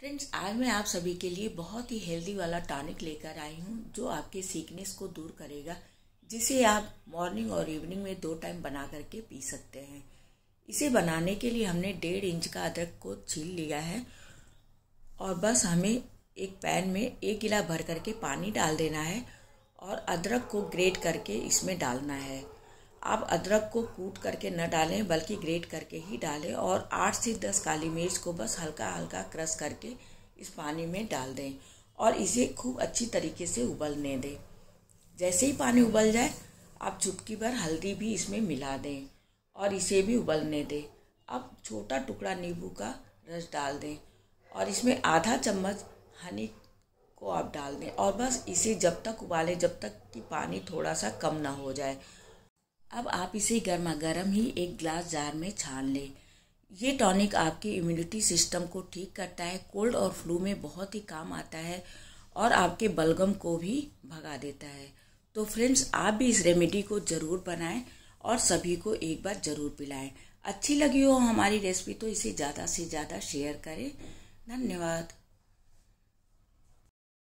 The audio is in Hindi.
फ्रेंड्स आज मैं आप सभी के लिए बहुत ही हेल्दी वाला टॉनिक लेकर आई हूँ जो आपके सीकनेस को दूर करेगा जिसे आप मॉर्निंग और इवनिंग में दो टाइम बना करके पी सकते हैं इसे बनाने के लिए हमने डेढ़ इंच का अदरक को छील लिया है और बस हमें एक पैन में एक गिला भर करके पानी डाल देना है और अदरक को ग्रेट करके इसमें डालना है आप अदरक को कूट करके न डालें बल्कि ग्रेट करके ही डालें और आठ से दस काली मिर्च को बस हल्का हल्का क्रश करके इस पानी में डाल दें और इसे खूब अच्छी तरीके से उबलने दें जैसे ही पानी उबल जाए आप चुटकी भर हल्दी भी इसमें मिला दें और इसे भी उबलने दें अब छोटा टुकड़ा नींबू का रस डाल दें और इसमें आधा चम्मच हनी को आप डाल दें और बस इसे जब तक उबालें जब तक कि पानी थोड़ा सा कम ना हो जाए अब आप इसे गर्मा गर्म ही एक ग्लास जार में छान लें ये टॉनिक आपके इम्यूनिटी सिस्टम को ठीक करता है कोल्ड और फ्लू में बहुत ही काम आता है और आपके बलगम को भी भगा देता है तो फ्रेंड्स आप भी इस रेमेडी को ज़रूर बनाएं और सभी को एक बार ज़रूर पिलाएं अच्छी लगी हो हमारी रेसिपी तो इसे ज़्यादा से ज़्यादा शेयर करें धन्यवाद